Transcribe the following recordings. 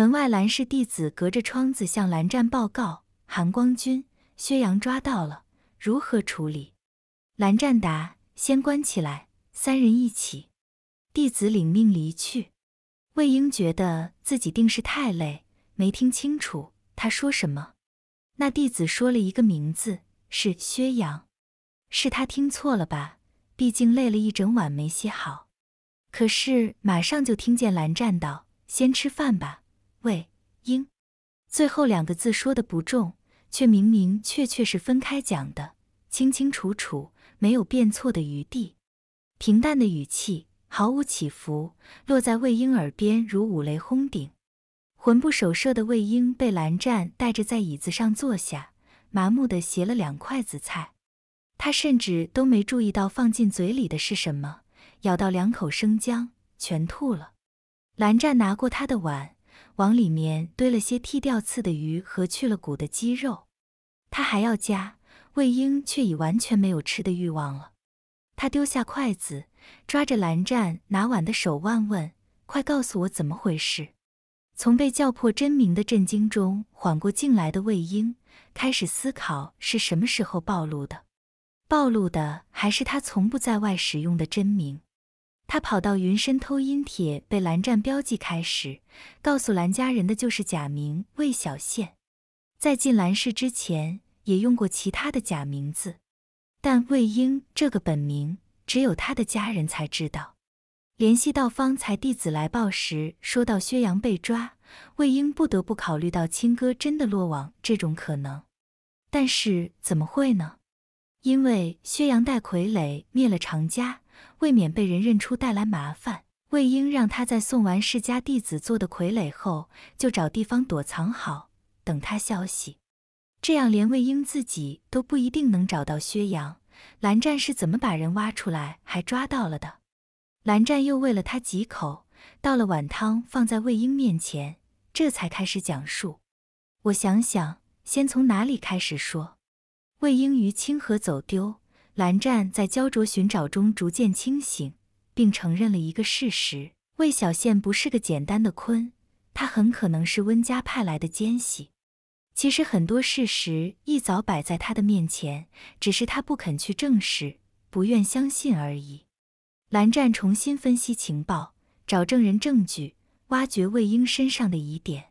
门外蓝氏弟子隔着窗子向蓝湛报告：“韩光君、薛洋抓到了，如何处理？”蓝湛答：“先关起来，三人一起。”弟子领命离去。魏婴觉得自己定是太累，没听清楚他说什么。那弟子说了一个名字，是薛洋。是他听错了吧？毕竟累了一整晚没歇好。可是马上就听见蓝湛道：“先吃饭吧。”魏婴，最后两个字说的不重，却明明确确是分开讲的，清清楚楚，没有变错的余地。平淡的语气，毫无起伏，落在魏婴耳边如五雷轰顶。魂不守舍的魏婴被蓝湛带着在椅子上坐下，麻木的挟了两筷子菜，他甚至都没注意到放进嘴里的是什么，咬到两口生姜，全吐了。蓝湛拿过他的碗。往里面堆了些剃掉刺的鱼和去了骨的鸡肉，他还要夹，魏婴却已完全没有吃的欲望了。他丢下筷子，抓着蓝湛拿碗的手腕问：“快告诉我怎么回事？”从被叫破真名的震惊中缓过劲来的魏婴开始思考是什么时候暴露的，暴露的还是他从不在外使用的真名。他跑到云深偷阴铁，被蓝湛标记。开始告诉蓝家人的就是假名魏小倩，在进蓝氏之前也用过其他的假名字，但魏婴这个本名只有他的家人才知道。联系到方才弟子来报时，说到薛洋被抓，魏婴不得不考虑到亲哥真的落网这种可能。但是怎么会呢？因为薛洋带傀儡灭了常家。未免被人认出带来麻烦，魏婴让他在送完世家弟子做的傀儡后，就找地方躲藏好，等他消息。这样连魏婴自己都不一定能找到薛洋。蓝湛是怎么把人挖出来还抓到了的？蓝湛又喂了他几口，倒了碗汤放在魏婴面前，这才开始讲述。我想想，先从哪里开始说？魏婴于清河走丢。蓝湛在焦灼寻找中逐渐清醒，并承认了一个事实：魏小倩不是个简单的坤，她很可能是温家派来的奸细。其实很多事实一早摆在他的面前，只是他不肯去证实，不愿相信而已。蓝湛重新分析情报，找证人、证据，挖掘魏婴身上的疑点。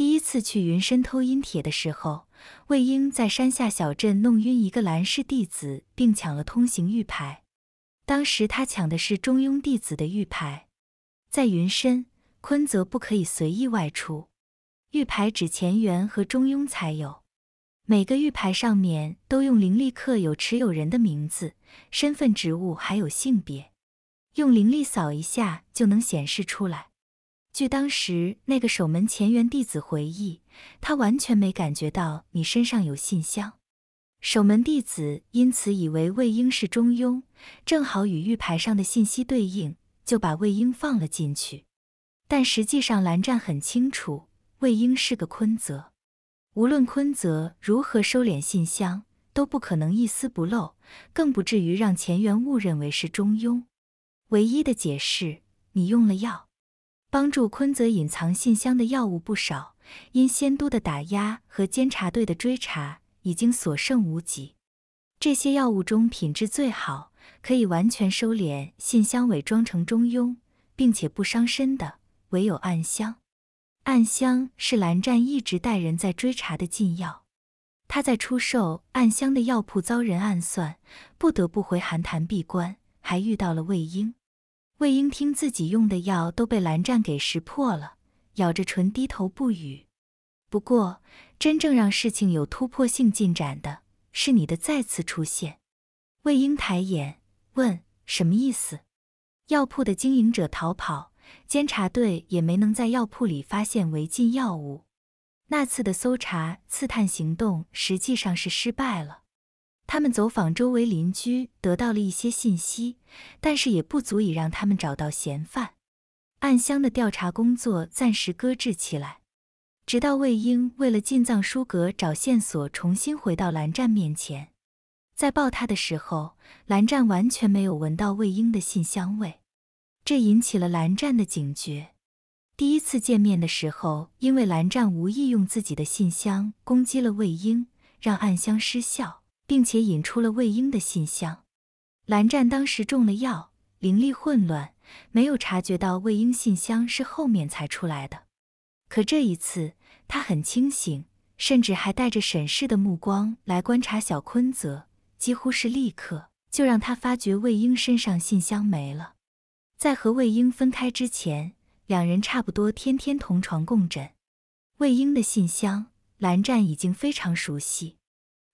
第一次去云深偷阴铁的时候，魏婴在山下小镇弄晕一个蓝氏弟子，并抢了通行玉牌。当时他抢的是中庸弟子的玉牌。在云深，坤则不可以随意外出，玉牌只乾元和中庸才有。每个玉牌上面都用灵力刻有持有人的名字、身份、职务，还有性别。用灵力扫一下就能显示出来。据当时那个守门前缘弟子回忆，他完全没感觉到你身上有信香。守门弟子因此以为魏婴是中庸，正好与玉牌上的信息对应，就把魏婴放了进去。但实际上，蓝湛很清楚，魏婴是个坤泽。无论坤泽如何收敛信箱，都不可能一丝不漏，更不至于让前缘误认为是中庸。唯一的解释，你用了药。帮助坤泽隐藏信箱的药物不少，因仙都的打压和监察队的追查，已经所剩无几。这些药物中品质最好，可以完全收敛信箱，伪装成中庸，并且不伤身的，唯有暗香。暗香是蓝湛一直带人在追查的禁药。他在出售暗香的药铺遭人暗算，不得不回寒潭闭关，还遇到了魏婴。魏婴听自己用的药都被蓝湛给识破了，咬着唇低头不语。不过，真正让事情有突破性进展的是你的再次出现。魏婴抬眼问：“什么意思？”药铺的经营者逃跑，监察队也没能在药铺里发现违禁药物。那次的搜查刺探行动实际上是失败了。他们走访周围邻居，得到了一些信息，但是也不足以让他们找到嫌犯。暗香的调查工作暂时搁置起来，直到魏婴为了进藏书阁找线索，重新回到蓝湛面前。在抱他的时候，蓝湛完全没有闻到魏婴的信香味，这引起了蓝湛的警觉。第一次见面的时候，因为蓝湛无意用自己的信香攻击了魏婴，让暗香失效。并且引出了魏婴的信箱。蓝湛当时中了药，灵力混乱，没有察觉到魏婴信箱是后面才出来的。可这一次，他很清醒，甚至还带着审视的目光来观察小昆泽，几乎是立刻就让他发觉魏婴身上信箱没了。在和魏婴分开之前，两人差不多天天同床共枕，魏婴的信箱，蓝湛已经非常熟悉。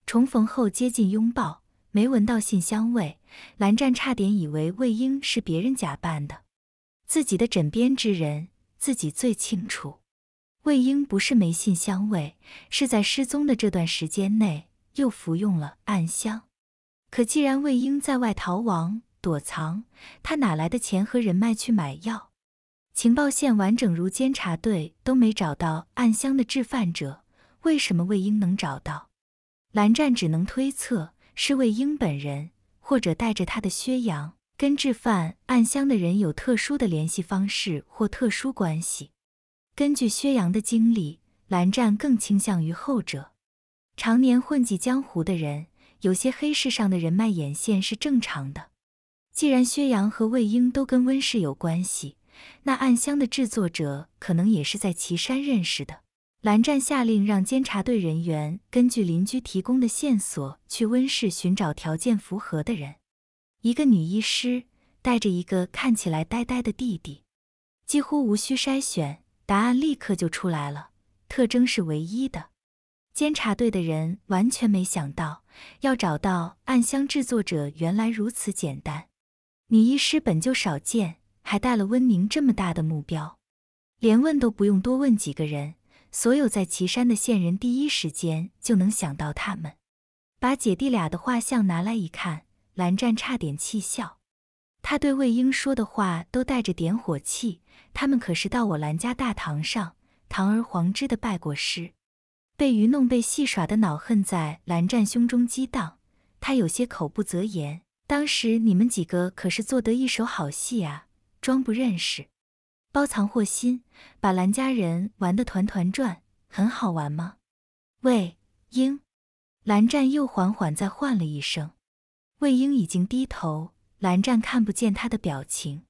重逢后接近拥抱，没闻到信香味，蓝湛差点以为魏婴是别人假扮的。自己的枕边之人，自己最清楚。魏婴不是没信香味，是在失踪的这段时间内又服用了暗香。可既然魏婴在外逃亡躲藏，他哪来的钱和人脉去买药？情报线完整如监察队都没找到暗香的制贩者，为什么魏婴能找到？蓝湛只能推测是魏婴本人，或者带着他的薛洋跟制贩暗香的人有特殊的联系方式或特殊关系。根据薛洋的经历，蓝湛更倾向于后者。常年混迹江湖的人，有些黑市上的人脉眼线是正常的。既然薛洋和魏婴都跟温氏有关系，那暗香的制作者可能也是在岐山认识的。蓝湛下令让监察队人员根据邻居提供的线索去温室寻找条件符合的人。一个女医师带着一个看起来呆呆的弟弟，几乎无需筛选，答案立刻就出来了。特征是唯一的，监察队的人完全没想到，要找到暗香制作者原来如此简单。女医师本就少见，还带了温宁这么大的目标，连问都不用多问几个人。所有在岐山的线人，第一时间就能想到他们。把姐弟俩的画像拿来一看，蓝湛差点气笑。他对魏婴说的话都带着点火气。他们可是到我蓝家大堂上堂而皇之的拜过师，被愚弄、被戏耍的恼恨在蓝湛胸中激荡。他有些口不择言。当时你们几个可是做得一手好戏啊，装不认识。包藏祸心，把蓝家人玩得团团转，很好玩吗？魏婴，蓝湛又缓缓再唤了一声。魏婴已经低头，蓝湛看不见他的表情。